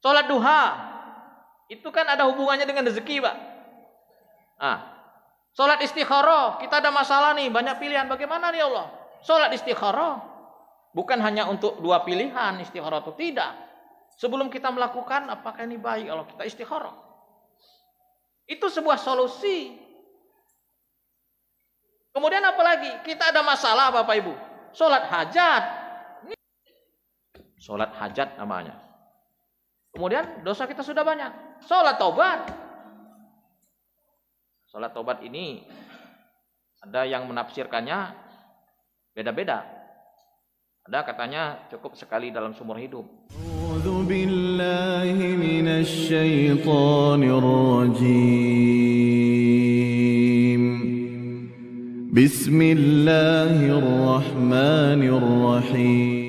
Sholat duha itu kan ada hubungannya dengan rezeki, Pak. Ah. Sholat istikharah, kita ada masalah nih, banyak pilihan. Bagaimana nih Allah? Sholat istikharah bukan hanya untuk dua pilihan istikharah atau tidak. Sebelum kita melakukan, apakah ini baik Allah kita istikharah? Itu sebuah solusi. Kemudian apalagi? Kita ada masalah Bapak Ibu. Sholat hajat. Sholat hajat namanya. Kemudian dosa kita sudah banyak. Sholat taubat. Sholat taubat ini ada yang menafsirkannya beda-beda. Ada katanya cukup sekali dalam seumur hidup. Bismillahirrahmanirrahim.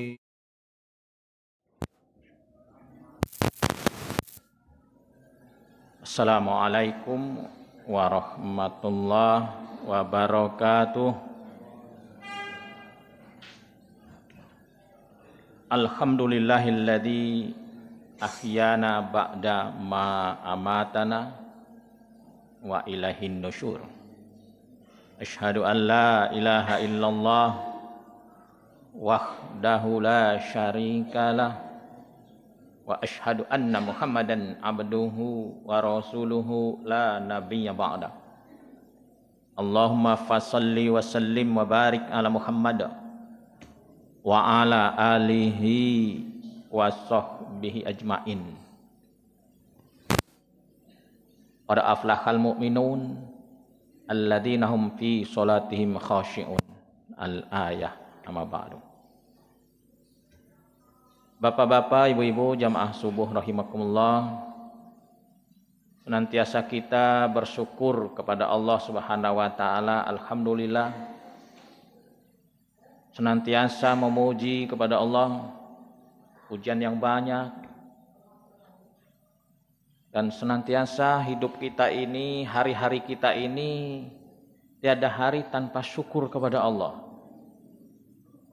Assalamualaikum warahmatullahi wabarakatuh. Alhamdulillahilladzi ahyana ba'da ma amatana wa ilahin nusyur. Ashhadu an la ilaha illallah wahdahu la syarikalah وأشهد أن محمدا عبده ورسوله لا نبي بعده اللهم فصل وسلم وبارك على محمد وعلى آله وصحبه أجمعين قد أفلح المؤمنون الذين هم في صلاتهم خاشعون الآية أما بعد Bapak-bapak, ibu-ibu, jamaah subuh rahimakumullah. Senantiasa kita bersyukur kepada Allah Subhanahu wa taala, alhamdulillah. Senantiasa memuji kepada Allah hujan yang banyak. Dan senantiasa hidup kita ini, hari-hari kita ini tiada hari tanpa syukur kepada Allah.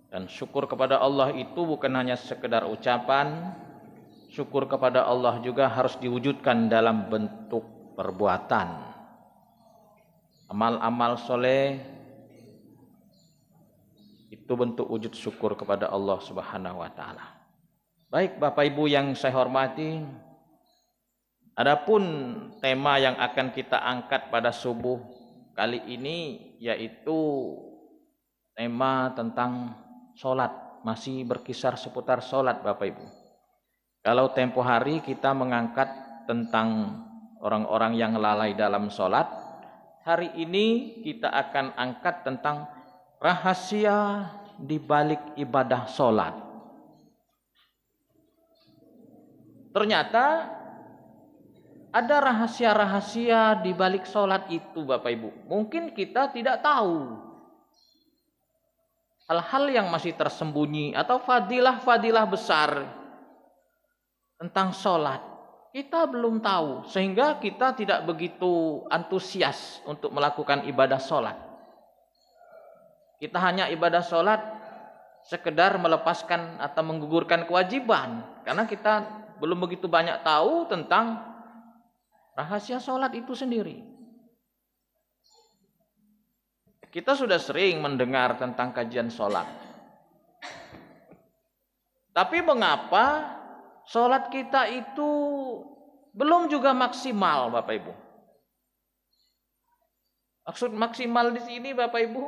Dan syukur kepada Allah itu bukan hanya sekedar ucapan, syukur kepada Allah juga harus diwujudkan dalam bentuk perbuatan. Amal-amal soleh itu bentuk wujud syukur kepada Allah Subhanahu wa taala. Baik Bapak Ibu yang saya hormati, adapun tema yang akan kita angkat pada subuh kali ini yaitu tema tentang sholat, masih berkisar seputar sholat Bapak Ibu. Kalau tempo hari kita mengangkat tentang orang-orang yang lalai dalam sholat, hari ini kita akan angkat tentang rahasia di balik ibadah sholat. Ternyata ada rahasia-rahasia di balik sholat itu Bapak Ibu. Mungkin kita tidak tahu hal-hal yang masih tersembunyi atau fadilah-fadilah besar tentang sholat kita belum tahu sehingga kita tidak begitu antusias untuk melakukan ibadah sholat kita hanya ibadah sholat sekedar melepaskan atau menggugurkan kewajiban karena kita belum begitu banyak tahu tentang rahasia sholat itu sendiri kita sudah sering mendengar tentang kajian sholat. Tapi mengapa sholat kita itu belum juga maksimal Bapak Ibu? Maksud maksimal di sini Bapak Ibu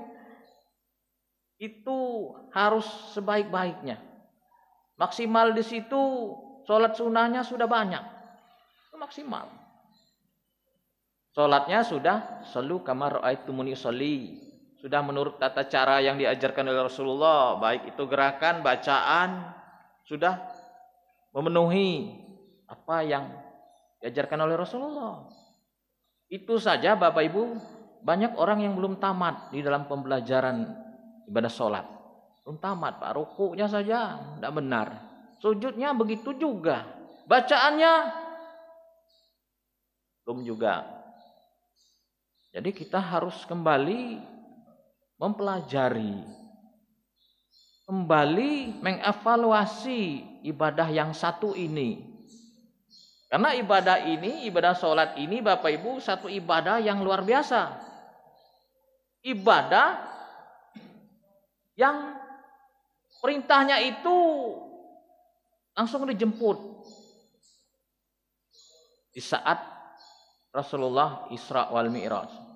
itu harus sebaik-baiknya. Maksimal di situ sholat sunnahnya sudah banyak. Itu maksimal. Sholatnya sudah selu kamar aitumuni soli sudah menurut tata cara yang diajarkan oleh Rasulullah, baik itu gerakan, bacaan, sudah memenuhi apa yang diajarkan oleh Rasulullah. Itu saja Bapak Ibu, banyak orang yang belum tamat di dalam pembelajaran ibadah sholat. Belum tamat, Pak. Rukuknya saja tidak benar. Sujudnya begitu juga. Bacaannya belum juga. Jadi kita harus kembali mempelajari, kembali mengevaluasi ibadah yang satu ini. Karena ibadah ini, ibadah sholat ini, Bapak Ibu, satu ibadah yang luar biasa. Ibadah yang perintahnya itu langsung dijemput. Di saat Rasulullah Isra wal Mi'raj.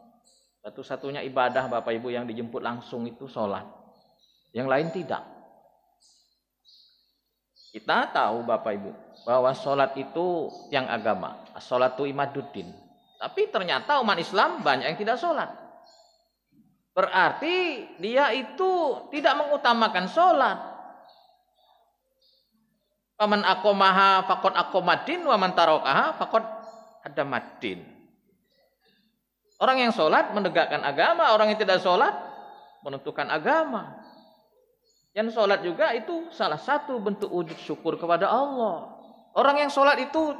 Satu-satunya ibadah Bapak Ibu yang dijemput langsung itu sholat. Yang lain tidak. Kita tahu Bapak Ibu bahwa sholat itu yang agama. Sholat itu imaduddin. Tapi ternyata umat Islam banyak yang tidak sholat. Berarti dia itu tidak mengutamakan sholat. Paman akomaha fakot akomadin, waman tarokaha fakot adamadin. Orang yang sholat menegakkan agama, orang yang tidak sholat menentukan agama. Yang sholat juga itu salah satu bentuk wujud syukur kepada Allah. Orang yang sholat itu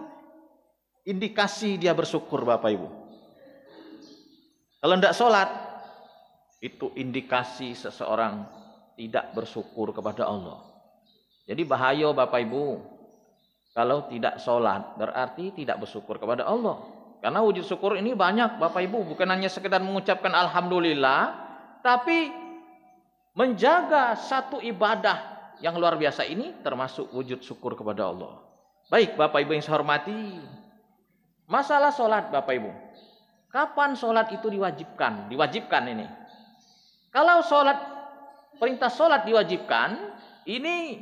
indikasi dia bersyukur Bapak Ibu. Kalau tidak sholat, itu indikasi seseorang tidak bersyukur kepada Allah. Jadi bahaya Bapak Ibu, kalau tidak sholat berarti tidak bersyukur kepada Allah. Karena wujud syukur ini banyak Bapak Ibu, bukan hanya sekedar mengucapkan alhamdulillah, tapi menjaga satu ibadah yang luar biasa ini termasuk wujud syukur kepada Allah. Baik Bapak Ibu yang saya hormati, masalah sholat Bapak Ibu. Kapan sholat itu diwajibkan? Diwajibkan ini. Kalau sholat, perintah sholat diwajibkan, ini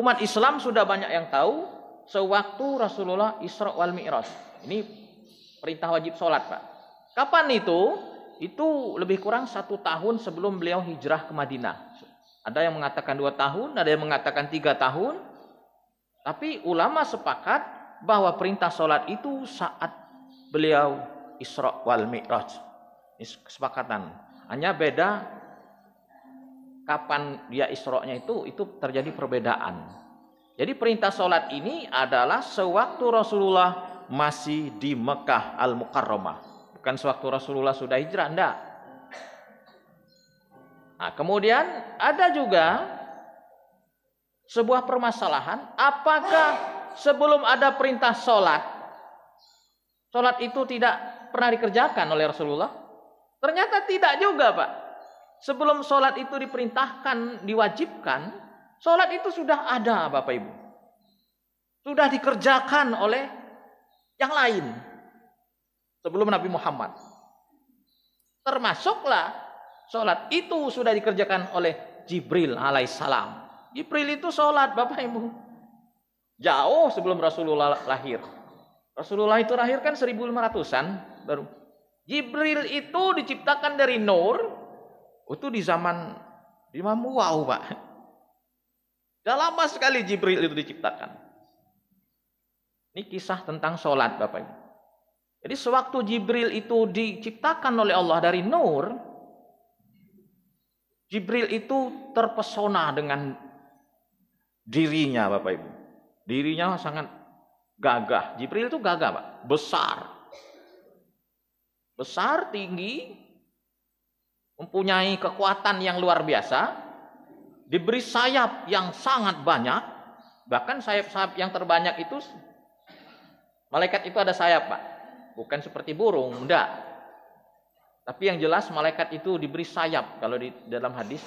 umat Islam sudah banyak yang tahu sewaktu Rasulullah Isra wal Mi'raj. Ini perintah wajib sholat Pak. Kapan itu? Itu lebih kurang satu tahun sebelum beliau hijrah ke Madinah. Ada yang mengatakan dua tahun, ada yang mengatakan tiga tahun. Tapi ulama sepakat bahwa perintah sholat itu saat beliau Isra wal Mi'raj. Ini kesepakatan. Hanya beda kapan dia isra itu, itu terjadi perbedaan. Jadi perintah sholat ini adalah sewaktu Rasulullah masih di Mekah Al-Mukarramah. Bukan sewaktu Rasulullah sudah hijrah, enggak. Nah, kemudian ada juga sebuah permasalahan, apakah sebelum ada perintah sholat, sholat itu tidak pernah dikerjakan oleh Rasulullah? Ternyata tidak juga, Pak. Sebelum sholat itu diperintahkan, diwajibkan, sholat itu sudah ada, Bapak Ibu. Sudah dikerjakan oleh yang lain sebelum Nabi Muhammad. Termasuklah sholat itu sudah dikerjakan oleh Jibril alaihissalam. Jibril itu sholat Bapak Ibu. Jauh sebelum Rasulullah lahir. Rasulullah itu lahir kan 1500-an baru. Jibril itu diciptakan dari nur. Itu di zaman Imam Wow Pak. Sudah lama sekali Jibril itu diciptakan. Ini kisah tentang sholat Bapak Ibu. Jadi sewaktu Jibril itu diciptakan oleh Allah dari nur, Jibril itu terpesona dengan dirinya Bapak Ibu. Dirinya sangat gagah. Jibril itu gagah Pak, besar. Besar, tinggi, mempunyai kekuatan yang luar biasa, diberi sayap yang sangat banyak, bahkan sayap-sayap yang terbanyak itu Malaikat itu ada sayap, Pak. Bukan seperti burung, enggak. Tapi yang jelas malaikat itu diberi sayap kalau di dalam hadis.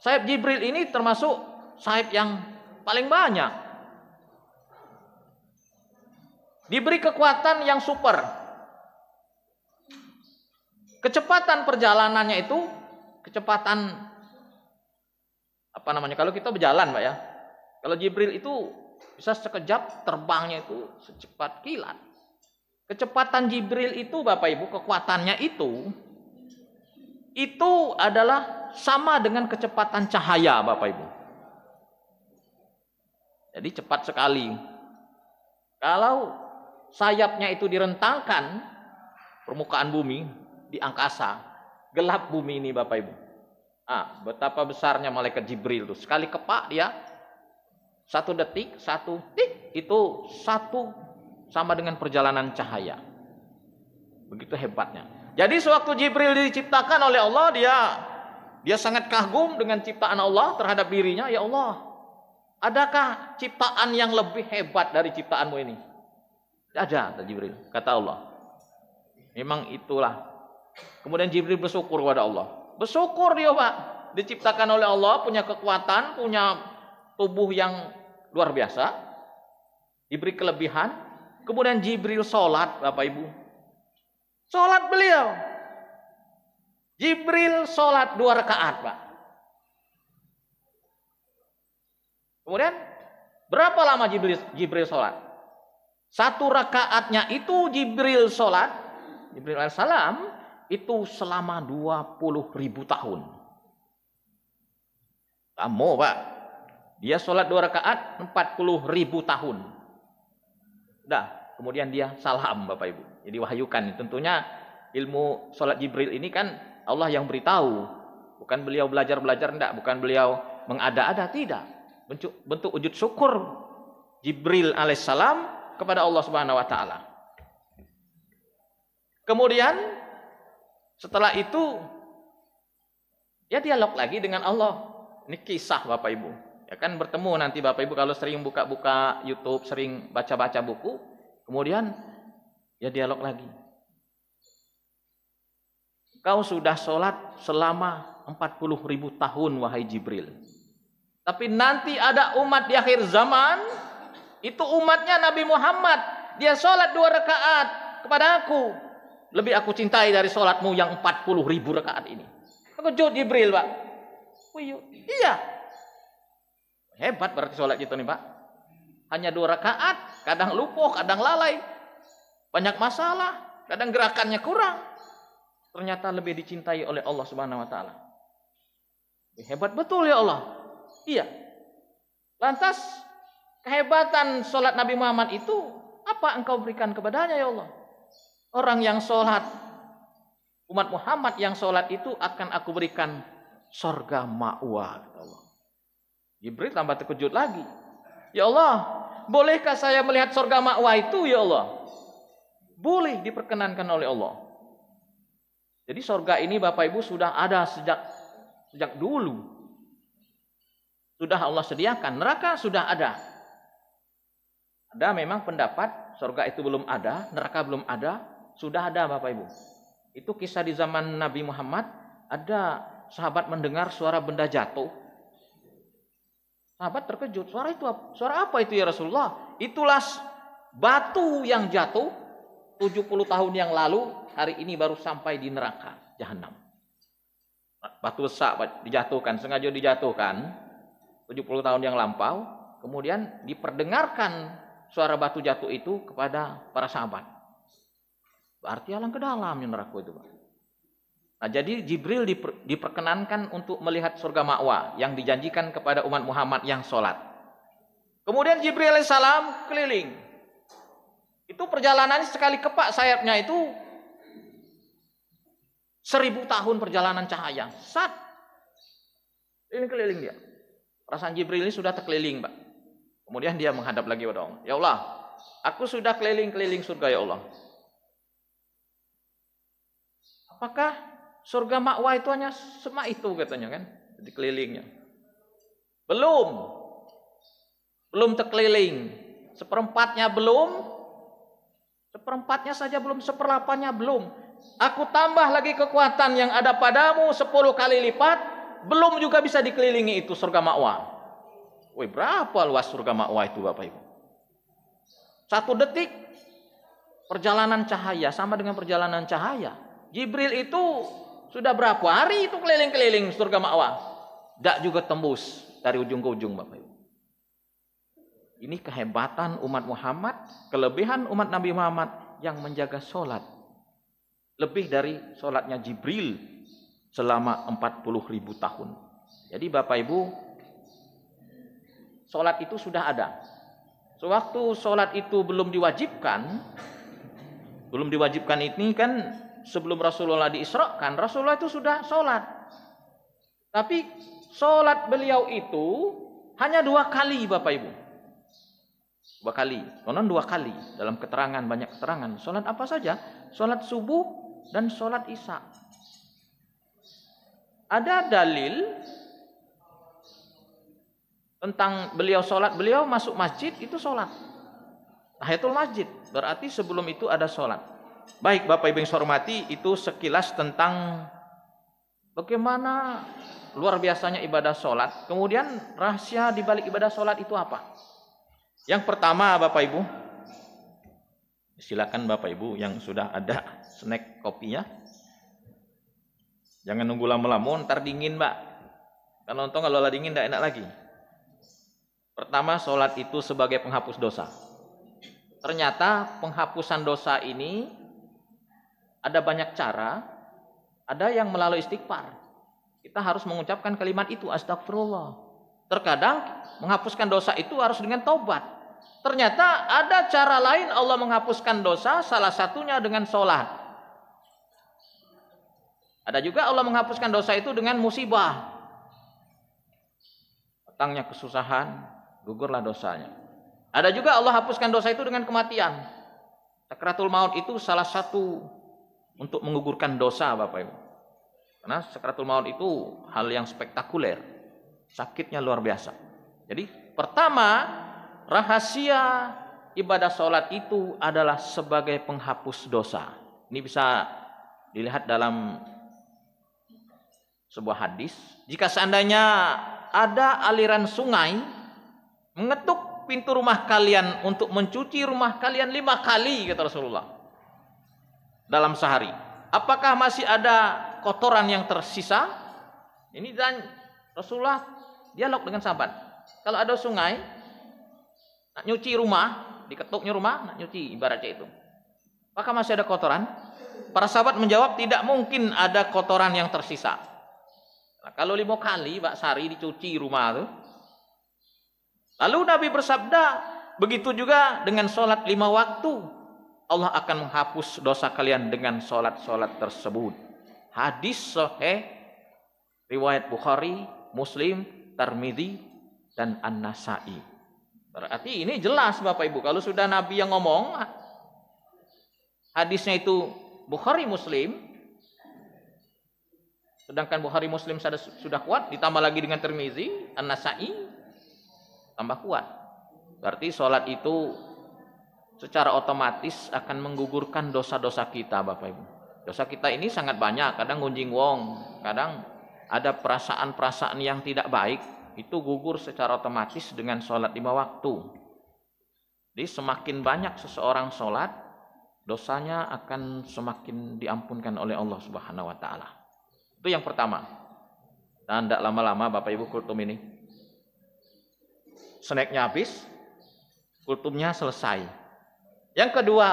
Sayap Jibril ini termasuk sayap yang paling banyak. Diberi kekuatan yang super. Kecepatan perjalanannya itu kecepatan apa namanya? Kalau kita berjalan, Pak ya. Kalau Jibril itu bisa sekejap terbangnya itu secepat kilat. Kecepatan Jibril itu Bapak Ibu kekuatannya itu itu adalah sama dengan kecepatan cahaya Bapak Ibu. Jadi cepat sekali. Kalau sayapnya itu direntangkan permukaan bumi di angkasa, gelap bumi ini Bapak Ibu. Ah, betapa besarnya malaikat Jibril itu. Sekali kepak dia satu detik, satu tik, eh, itu satu sama dengan perjalanan cahaya. Begitu hebatnya. Jadi sewaktu Jibril diciptakan oleh Allah, dia dia sangat kagum dengan ciptaan Allah terhadap dirinya. Ya Allah, adakah ciptaan yang lebih hebat dari ciptaanmu ini? Ada, kata Jibril. Kata Allah. Memang itulah. Kemudian Jibril bersyukur kepada Allah. Bersyukur dia, Pak. Diciptakan oleh Allah, punya kekuatan, punya tubuh yang luar biasa, diberi kelebihan, kemudian Jibril sholat, Bapak Ibu. Sholat beliau. Jibril sholat dua rakaat, Pak. Kemudian, berapa lama Jibril, Jibril sholat? Satu rakaatnya itu Jibril sholat, Jibril alaihissalam, itu selama 20 ribu tahun. Kamu, Pak. Dia sholat dua rakaat 40 ribu tahun. Dah, kemudian dia salam Bapak Ibu. Jadi wahyukan. Tentunya ilmu sholat Jibril ini kan Allah yang beritahu. Bukan beliau belajar-belajar, enggak. Bukan beliau mengada-ada, tidak. Bentuk, bentuk wujud syukur Jibril alaihissalam kepada Allah subhanahu wa ta'ala. Kemudian setelah itu ya dialog lagi dengan Allah. Ini kisah Bapak Ibu. Ya kan bertemu nanti Bapak Ibu kalau sering buka-buka YouTube, sering baca-baca buku, kemudian ya dialog lagi. Kau sudah sholat selama 40 ribu tahun wahai Jibril. Tapi nanti ada umat di akhir zaman, itu umatnya Nabi Muhammad. Dia sholat dua rakaat kepada aku. Lebih aku cintai dari sholatmu yang 40 ribu rakaat ini. Aku Jibril pak. Iya, Hebat berarti sholat kita nih Pak. Hanya dua rakaat, kadang lupuh, kadang lalai. Banyak masalah, kadang gerakannya kurang. Ternyata lebih dicintai oleh Allah Subhanahu wa taala. Ya, hebat betul ya Allah. Iya. Lantas kehebatan sholat Nabi Muhammad itu apa engkau berikan kepadanya ya Allah? Orang yang sholat umat Muhammad yang sholat itu akan aku berikan sorga ma'wa. Allah. Jibril tambah terkejut lagi. Ya Allah, bolehkah saya melihat surga makwa itu ya Allah? Boleh diperkenankan oleh Allah. Jadi surga ini Bapak Ibu sudah ada sejak sejak dulu. Sudah Allah sediakan, neraka sudah ada. Ada memang pendapat surga itu belum ada, neraka belum ada, sudah ada Bapak Ibu. Itu kisah di zaman Nabi Muhammad, ada sahabat mendengar suara benda jatuh Sahabat terkejut, suara itu apa? Suara apa itu ya Rasulullah? Itulah batu yang jatuh 70 tahun yang lalu, hari ini baru sampai di neraka jahanam. Batu besar dijatuhkan, sengaja dijatuhkan 70 tahun yang lampau, kemudian diperdengarkan suara batu jatuh itu kepada para sahabat. Berarti alang ke dalam ya neraka itu, Pak. Nah, jadi Jibril diperkenankan untuk melihat surga Makwa yang dijanjikan kepada umat Muhammad yang sholat. Kemudian Jibril alaihissalam keliling. Itu perjalanan sekali kepak sayapnya itu seribu tahun perjalanan cahaya. Sat. Ini keliling dia. Perasaan Jibril ini sudah terkeliling, Pak. Kemudian dia menghadap lagi pada Allah. Ya Allah, aku sudah keliling-keliling surga ya Allah. Apakah Surga Makwa itu hanya semak itu katanya kan. Di kelilingnya. Belum. Belum terkeliling. Seperempatnya belum. Seperempatnya saja belum. Seperlapannya belum. Aku tambah lagi kekuatan yang ada padamu sepuluh kali lipat. Belum juga bisa dikelilingi itu surga Makwa. Woi, berapa luas surga Makwa itu Bapak Ibu? Satu detik perjalanan cahaya sama dengan perjalanan cahaya. Jibril itu sudah berapa hari itu keliling-keliling surga makwa? Tidak juga tembus dari ujung ke ujung Bapak Ibu. Ini kehebatan umat Muhammad, kelebihan umat Nabi Muhammad yang menjaga sholat. Lebih dari sholatnya Jibril selama 40 ribu tahun. Jadi Bapak Ibu, sholat itu sudah ada. Sewaktu sholat itu belum diwajibkan, belum diwajibkan ini kan sebelum Rasulullah diisrokan, Rasulullah itu sudah sholat. Tapi sholat beliau itu hanya dua kali Bapak Ibu. Dua kali, konon dua kali dalam keterangan, banyak keterangan. Sholat apa saja? Sholat subuh dan sholat isya. Ada dalil tentang beliau sholat, beliau masuk masjid itu sholat. itu masjid, berarti sebelum itu ada sholat. Baik Bapak Ibu yang saya hormati, itu sekilas tentang bagaimana luar biasanya ibadah sholat. Kemudian rahasia di balik ibadah sholat itu apa? Yang pertama Bapak Ibu, silakan Bapak Ibu yang sudah ada snack kopinya. Jangan nunggu lama-lama, ntar dingin Mbak. Kan nonton kalau dingin tidak enak lagi. Pertama, sholat itu sebagai penghapus dosa. Ternyata penghapusan dosa ini ada banyak cara, ada yang melalui istighfar. Kita harus mengucapkan kalimat itu astagfirullah. Terkadang menghapuskan dosa itu harus dengan taubat. Ternyata ada cara lain Allah menghapuskan dosa, salah satunya dengan sholat. Ada juga Allah menghapuskan dosa itu dengan musibah. Datangnya kesusahan, gugurlah dosanya. Ada juga Allah hapuskan dosa itu dengan kematian. Sakratul maut itu salah satu untuk menggugurkan dosa Bapak Ibu. Karena sakaratul maut itu hal yang spektakuler. Sakitnya luar biasa. Jadi pertama rahasia ibadah sholat itu adalah sebagai penghapus dosa. Ini bisa dilihat dalam sebuah hadis. Jika seandainya ada aliran sungai mengetuk pintu rumah kalian untuk mencuci rumah kalian lima kali kata Rasulullah dalam sehari. Apakah masih ada kotoran yang tersisa? Ini dan Rasulullah dialog dengan sahabat. Kalau ada sungai, nak nyuci rumah, diketuknya rumah, nak nyuci ibaratnya itu. Apakah masih ada kotoran? Para sahabat menjawab tidak mungkin ada kotoran yang tersisa. Nah, kalau lima kali Mbak Sari dicuci rumah itu. Lalu Nabi bersabda, begitu juga dengan sholat lima waktu Allah akan menghapus dosa kalian dengan sholat-sholat tersebut. Hadis sahih riwayat Bukhari, Muslim, Tirmidzi, dan An-Nasa'i. Berarti ini jelas Bapak Ibu kalau sudah Nabi yang ngomong hadisnya itu Bukhari Muslim sedangkan Bukhari Muslim sudah, sudah kuat ditambah lagi dengan Tirmizi, An-Nasa'i tambah kuat. Berarti sholat itu secara otomatis akan menggugurkan dosa-dosa kita Bapak Ibu. Dosa kita ini sangat banyak, kadang gunjing wong, kadang ada perasaan-perasaan yang tidak baik, itu gugur secara otomatis dengan sholat lima waktu. Jadi semakin banyak seseorang sholat, dosanya akan semakin diampunkan oleh Allah Subhanahu wa taala. Itu yang pertama. Dan tidak lama-lama Bapak Ibu kultum ini. Snacknya habis, kultumnya selesai yang kedua,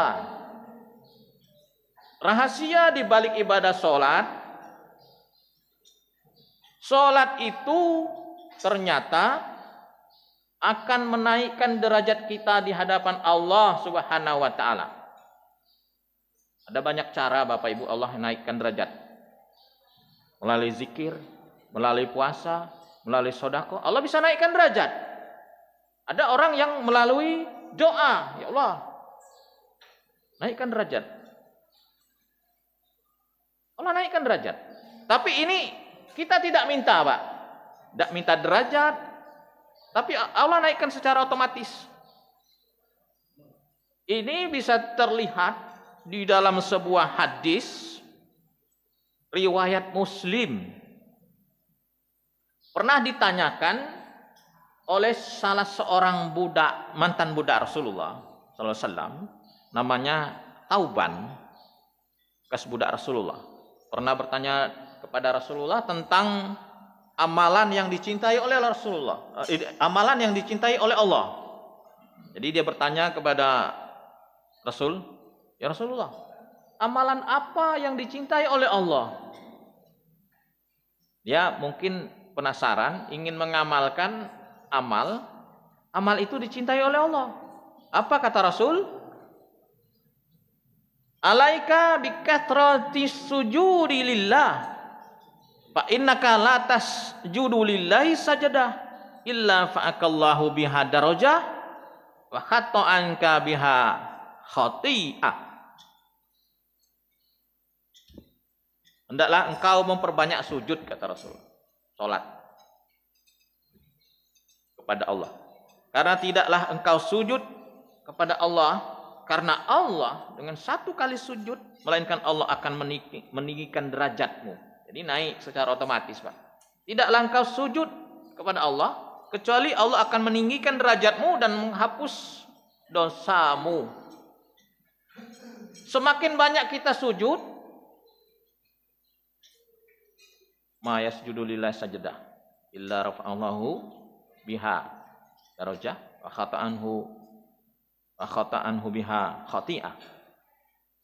rahasia di balik ibadah sholat, sholat itu ternyata akan menaikkan derajat kita di hadapan Allah Subhanahu wa taala. Ada banyak cara Bapak Ibu Allah naikkan derajat. Melalui zikir, melalui puasa, melalui sodako, Allah bisa naikkan derajat. Ada orang yang melalui doa, ya Allah, Naikkan derajat. Allah naikkan derajat. Tapi ini kita tidak minta, Pak. Tidak minta derajat. Tapi Allah naikkan secara otomatis. Ini bisa terlihat di dalam sebuah hadis riwayat Muslim. Pernah ditanyakan oleh salah seorang budak mantan budak Rasulullah sallallahu alaihi wasallam namanya Tauban bekas budak Rasulullah pernah bertanya kepada Rasulullah tentang amalan yang dicintai oleh Rasulullah eh, amalan yang dicintai oleh Allah jadi dia bertanya kepada Rasul ya Rasulullah amalan apa yang dicintai oleh Allah dia mungkin penasaran ingin mengamalkan amal amal itu dicintai oleh Allah apa kata Rasul Alaika bikathrati sujudi lillah. Fa innaka la tasjudu lillahi sajadah illa fa'akallahu biha darajah wa khatta anka biha khati'ah. Hendaklah engkau memperbanyak sujud kata Rasul. Salat kepada Allah. Karena tidaklah engkau sujud kepada Allah karena Allah dengan satu kali sujud melainkan Allah akan meninggikan derajatmu. Jadi naik secara otomatis, Pak. Tidak langkah sujud kepada Allah kecuali Allah akan meninggikan derajatmu dan menghapus dosamu. Semakin banyak kita sujud, maya sujudulillah sajadah illa rafa'allahu biha darajah wa khata'anhu khata'an hubiha khati'ah.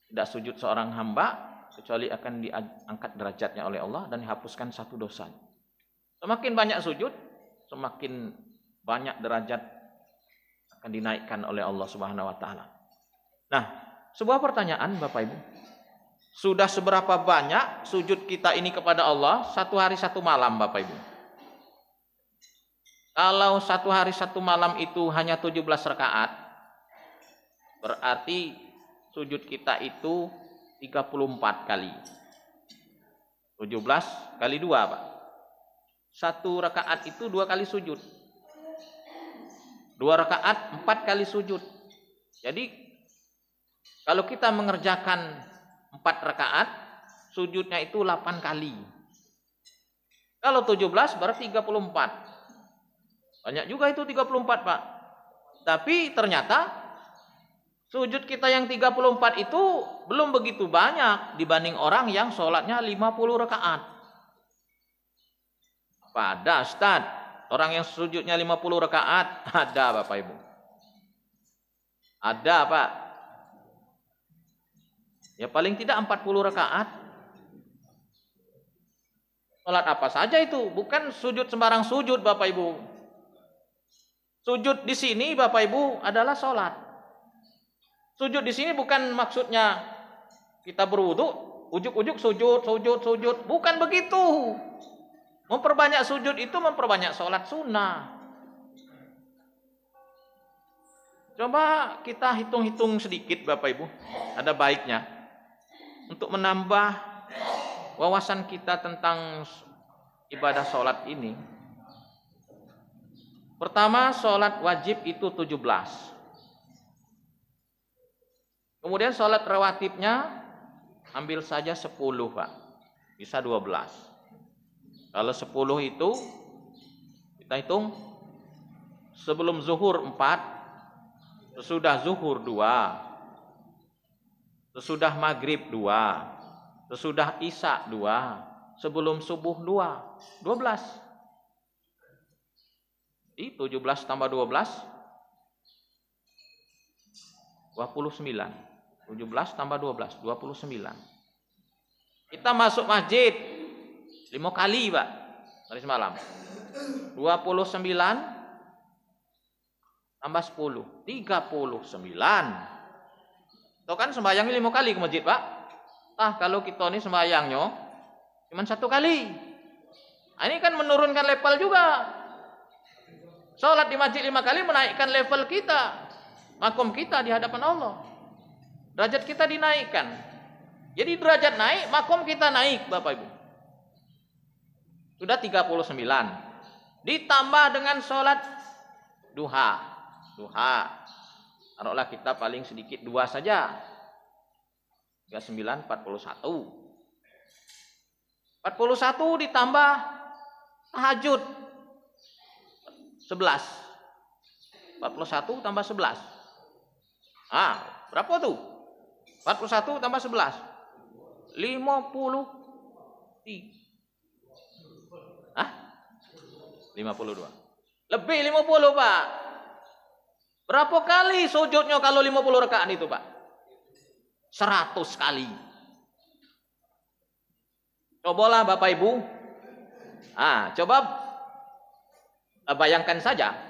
Tidak sujud seorang hamba kecuali akan diangkat derajatnya oleh Allah dan dihapuskan satu dosa. Semakin banyak sujud, semakin banyak derajat akan dinaikkan oleh Allah Subhanahu wa taala. Nah, sebuah pertanyaan Bapak Ibu. Sudah seberapa banyak sujud kita ini kepada Allah satu hari satu malam Bapak Ibu? Kalau satu hari satu malam itu hanya 17 rakaat, Berarti sujud kita itu 34 kali. 17 kali 2 Pak. Satu rakaat itu dua kali sujud. Dua rakaat empat kali sujud. Jadi kalau kita mengerjakan empat rakaat, sujudnya itu 8 kali. Kalau 17 berarti 34. Banyak juga itu 34 Pak. Tapi ternyata Sujud kita yang 34 itu belum begitu banyak dibanding orang yang sholatnya 50 rakaat. Pada start orang yang sujudnya 50 rakaat, ada Bapak Ibu. Ada Pak. Ya paling tidak 40 rakaat. Sholat apa saja itu, bukan sujud sembarang sujud Bapak Ibu. Sujud di sini Bapak Ibu adalah sholat. Sujud di sini bukan maksudnya kita berwudu, ujuk-ujuk sujud, sujud, sujud. Bukan begitu. Memperbanyak sujud itu memperbanyak sholat sunnah. Coba kita hitung-hitung sedikit Bapak Ibu. Ada baiknya. Untuk menambah wawasan kita tentang ibadah sholat ini. Pertama, sholat wajib itu 17. Kemudian sholat rawatibnya ambil saja 10 Pak. Bisa 12. Kalau 10 itu kita hitung sebelum zuhur 4, sesudah zuhur 2, sesudah maghrib 2, sesudah isya 2, sebelum subuh 2, 12. Itu 17 tambah 12 29. 17 tambah 12, 29. Kita masuk masjid 5 kali, Pak. Dari semalam. 29 tambah 10, 39. Itu kan sembahyang 5 kali ke masjid, Pak. Tah kalau kita ini sembahyangnya, cuma satu kali. Nah, ini kan menurunkan level juga. Sholat di masjid lima kali menaikkan level kita makom kita di hadapan Allah. Derajat kita dinaikkan. Jadi derajat naik, makom kita naik, Bapak Ibu. Sudah 39. Ditambah dengan sholat duha. Duha. Taruhlah kita paling sedikit dua saja. 39, 41. 41 ditambah tahajud. 11. 41 tambah 11. Ah, berapa tuh? 41 tambah 11. 50. Hah? 52. Lebih 50, Pak. Berapa kali sujudnya kalau 50 rekaan itu, Pak? 100 kali. Cobalah Bapak Ibu. Ah, coba eh, bayangkan saja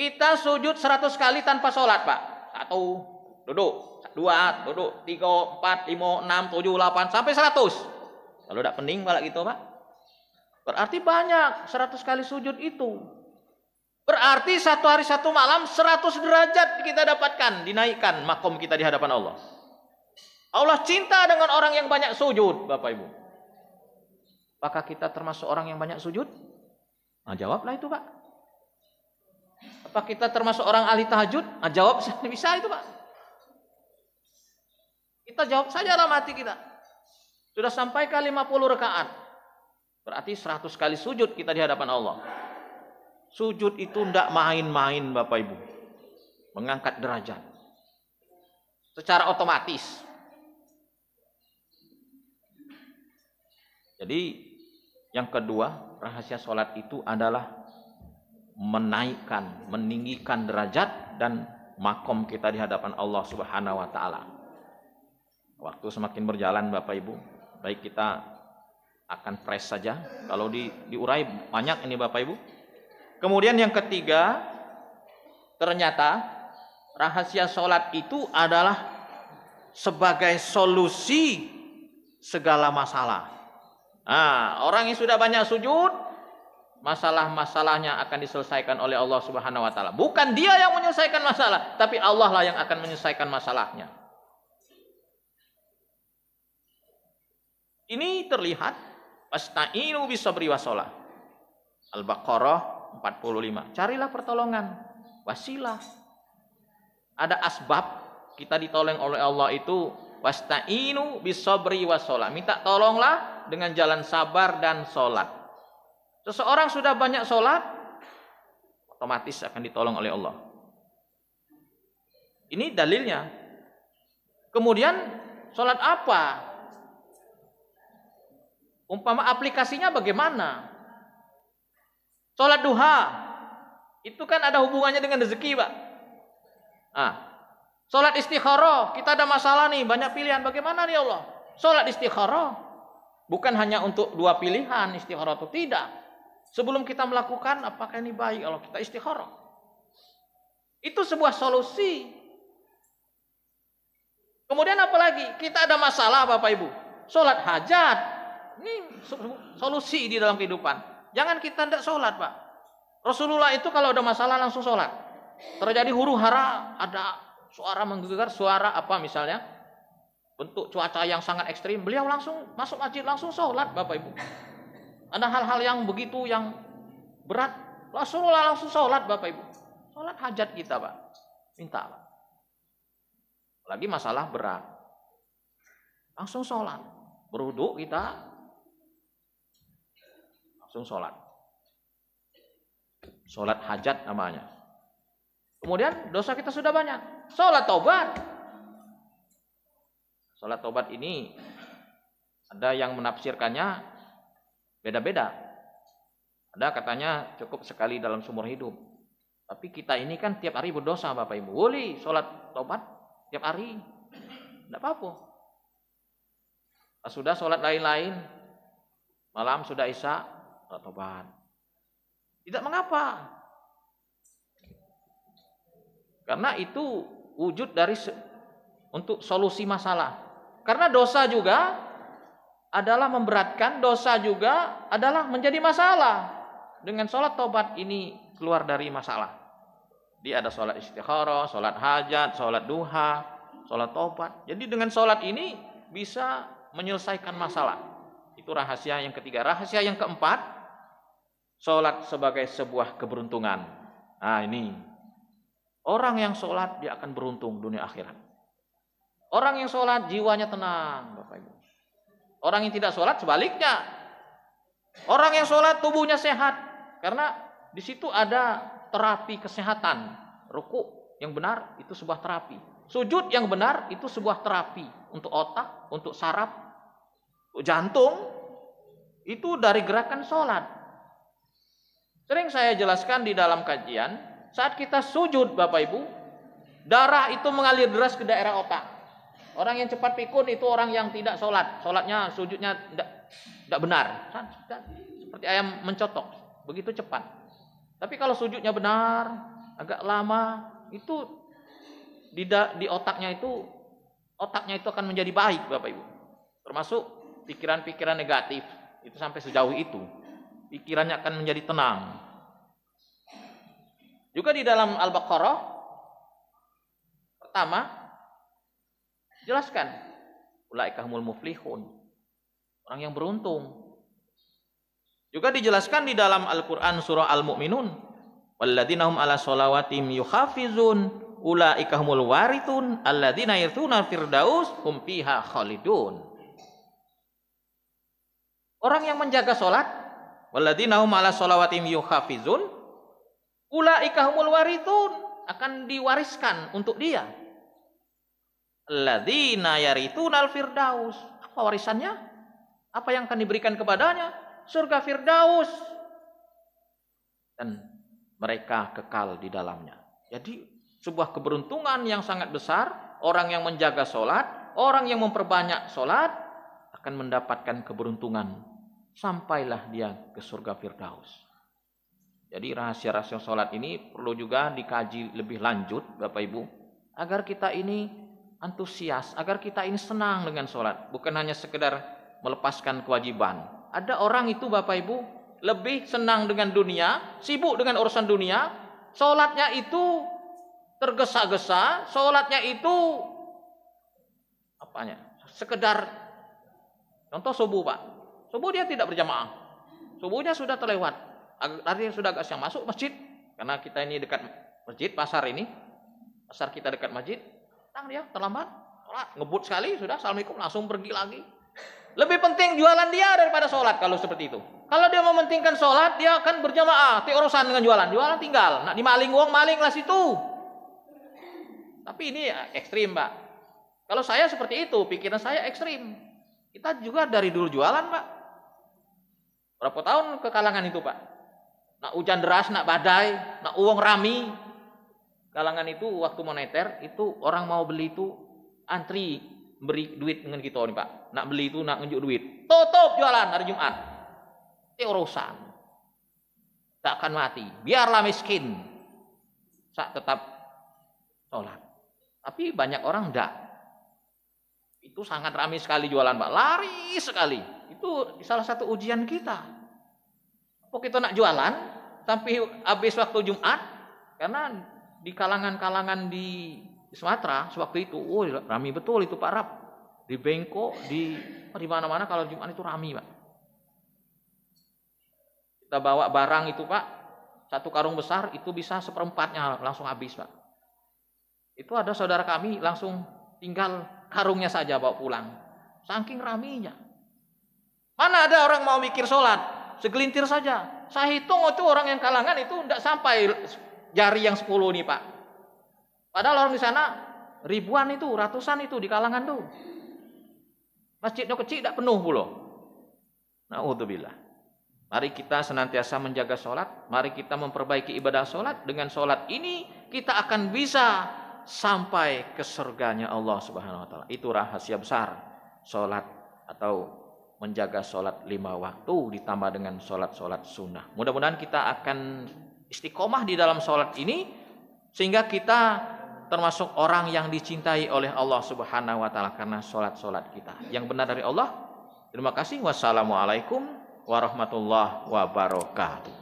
kita sujud 100 kali tanpa sholat, Pak. Satu, duduk. Dua, duduk. Tiga, empat, lima, enam, tujuh, delapan, sampai 100. Kalau tidak pening malah gitu, Pak. Berarti banyak 100 kali sujud itu. Berarti satu hari satu malam 100 derajat kita dapatkan, dinaikkan makom kita di hadapan Allah. Allah cinta dengan orang yang banyak sujud, Bapak Ibu. Apakah kita termasuk orang yang banyak sujud? Nah, jawablah itu, Pak. Apa kita termasuk orang ahli tahajud? Nah, jawab bisa itu Pak. Kita jawab saja dalam hati kita. Sudah sampai ke 50 rekaan. Berarti 100 kali sujud kita di hadapan Allah. Sujud itu tidak main-main Bapak Ibu. Mengangkat derajat. Secara otomatis. Jadi yang kedua rahasia sholat itu adalah menaikkan, meninggikan derajat dan makom kita di hadapan Allah Subhanahu wa taala. Waktu semakin berjalan Bapak Ibu, baik kita akan press saja. Kalau di diurai banyak ini Bapak Ibu. Kemudian yang ketiga, ternyata rahasia sholat itu adalah sebagai solusi segala masalah. Nah, orang yang sudah banyak sujud, masalah-masalahnya akan diselesaikan oleh Allah Subhanahu wa taala. Bukan dia yang menyelesaikan masalah, tapi Allah lah yang akan menyelesaikan masalahnya. Ini terlihat fastainu bisabri wasalah. Al-Baqarah 45. Carilah pertolongan, wasilah. Ada asbab kita ditolong oleh Allah itu wastainu bisabri wasalah. Minta tolonglah dengan jalan sabar dan sholat. Seseorang sudah banyak sholat, otomatis akan ditolong oleh Allah. Ini dalilnya. Kemudian sholat apa? Umpama aplikasinya bagaimana? Sholat duha, itu kan ada hubungannya dengan rezeki, Pak. Ah, Sholat istikharah, kita ada masalah nih, banyak pilihan. Bagaimana nih Allah? Sholat istikharah, bukan hanya untuk dua pilihan istikharah itu tidak. Sebelum kita melakukan, apakah ini baik? Kalau kita istikharah. Itu sebuah solusi. Kemudian apalagi? Kita ada masalah Bapak Ibu. Sholat hajat. Ini solusi di dalam kehidupan. Jangan kita tidak sholat Pak. Rasulullah itu kalau ada masalah langsung sholat. Terjadi huru hara, ada suara menggeger, suara apa misalnya. Bentuk cuaca yang sangat ekstrim. Beliau langsung masuk masjid, langsung sholat Bapak Ibu. Ada hal-hal yang begitu yang berat. Rasulullah langsung sholat Bapak Ibu. Sholat hajat kita Pak. Minta Pak. Lagi masalah berat. Langsung sholat. Beruduk kita. Langsung sholat. Sholat hajat namanya. Kemudian dosa kita sudah banyak. Sholat tobat. Sholat tobat ini ada yang menafsirkannya Beda-beda. Ada katanya cukup sekali dalam seumur hidup. Tapi kita ini kan tiap hari berdosa Bapak Ibu. Boleh sholat tobat tiap hari. Tidak apa-apa. Sudah sholat lain-lain. Malam sudah isya, sholat tobat. Tidak mengapa. Karena itu wujud dari untuk solusi masalah. Karena dosa juga adalah memberatkan, dosa juga adalah menjadi masalah. Dengan sholat tobat ini keluar dari masalah. Dia ada sholat istikharah, sholat hajat, sholat duha, sholat tobat. Jadi dengan sholat ini bisa menyelesaikan masalah. Itu rahasia yang ketiga. Rahasia yang keempat, sholat sebagai sebuah keberuntungan. Nah ini, orang yang sholat dia akan beruntung dunia akhirat. Orang yang sholat jiwanya tenang, Bapak Ibu. Orang yang tidak sholat sebaliknya. Orang yang sholat tubuhnya sehat. Karena di situ ada terapi kesehatan. Ruku yang benar itu sebuah terapi. Sujud yang benar itu sebuah terapi. Untuk otak, untuk saraf, untuk jantung. Itu dari gerakan sholat. Sering saya jelaskan di dalam kajian. Saat kita sujud Bapak Ibu. Darah itu mengalir deras ke daerah otak. Orang yang cepat pikun itu orang yang tidak sholat. Sholatnya, sujudnya tidak benar. Kan, kan? Seperti ayam mencotok. Begitu cepat. Tapi kalau sujudnya benar, agak lama, itu di, di otaknya itu otaknya itu akan menjadi baik Bapak Ibu. Termasuk pikiran-pikiran negatif. Itu sampai sejauh itu. Pikirannya akan menjadi tenang. Juga di dalam Al-Baqarah pertama Jelaskan. Ulaikahumul muflihun. Orang yang beruntung. Juga dijelaskan di dalam Al-Qur'an surah Al-Mu'minun, walladzina hum ala sholawatim yuhafizun ulaikahumul waritun warithun alladzina yarthuna firdaus hum fiha khalidun. Orang yang menjaga salat, walladzina hum ala sholawatim yuhafizun ulaikahumul humul akan diwariskan untuk dia Ladina Nal firdaus. Apa warisannya? Apa yang akan diberikan kepadanya? Surga firdaus. Dan mereka kekal di dalamnya. Jadi sebuah keberuntungan yang sangat besar. Orang yang menjaga sholat, orang yang memperbanyak sholat akan mendapatkan keberuntungan. Sampailah dia ke surga firdaus. Jadi rahasia-rahasia sholat ini perlu juga dikaji lebih lanjut Bapak Ibu. Agar kita ini antusias agar kita ini senang dengan sholat bukan hanya sekedar melepaskan kewajiban ada orang itu bapak ibu lebih senang dengan dunia sibuk dengan urusan dunia sholatnya itu tergesa-gesa sholatnya itu apanya sekedar contoh subuh pak subuh dia tidak berjamaah subuhnya sudah terlewat artinya sudah agak siang masuk masjid karena kita ini dekat masjid pasar ini pasar kita dekat masjid Datang dia terlambat, sholat, ngebut sekali, sudah assalamualaikum langsung pergi lagi. Lebih penting jualan dia daripada sholat kalau seperti itu. Kalau dia mementingkan sholat, dia akan berjamaah. Ti urusan dengan jualan, jualan tinggal. Nah, dimaling uang maling lah situ. Tapi ini ya, ekstrim, Mbak. Kalau saya seperti itu, pikiran saya ekstrim. Kita juga dari dulu jualan, Pak. Berapa tahun ke kalangan itu, Pak? Nak hujan deras, nak badai, nak uang rami, kalangan itu waktu moneter itu orang mau beli itu antri beri duit dengan kita nih pak nak beli itu nak ngejuk duit tutup jualan hari Jumat itu urusan tak akan mati biarlah miskin saat tetap sholat tapi banyak orang enggak itu sangat ramai sekali jualan pak lari sekali itu salah satu ujian kita pokoknya kita nak jualan tapi habis waktu Jumat karena di kalangan-kalangan di Sumatera sewaktu itu, oh rami betul itu Pak Rab. Di Bengkok, di di mana-mana kalau Jumat itu rami, Pak. Kita bawa barang itu, Pak. Satu karung besar itu bisa seperempatnya langsung habis, Pak. Itu ada saudara kami langsung tinggal karungnya saja bawa pulang. Saking raminya. Mana ada orang mau mikir sholat? Segelintir saja. Saya hitung itu orang yang kalangan itu tidak sampai jari yang 10 nih Pak. Padahal orang di sana ribuan itu, ratusan itu di kalangan tuh. Masjidnya kecil tidak penuh pula. Nauzubillah. Mari kita senantiasa menjaga sholat. Mari kita memperbaiki ibadah sholat. Dengan sholat ini kita akan bisa sampai ke surganya Allah Subhanahu Wa Taala. Itu rahasia besar sholat atau menjaga sholat lima waktu ditambah dengan sholat-sholat sunnah. Mudah-mudahan kita akan istiqomah di dalam sholat ini sehingga kita termasuk orang yang dicintai oleh Allah Subhanahu wa taala karena sholat-sholat kita. Yang benar dari Allah. Terima kasih. Wassalamualaikum warahmatullahi wabarakatuh.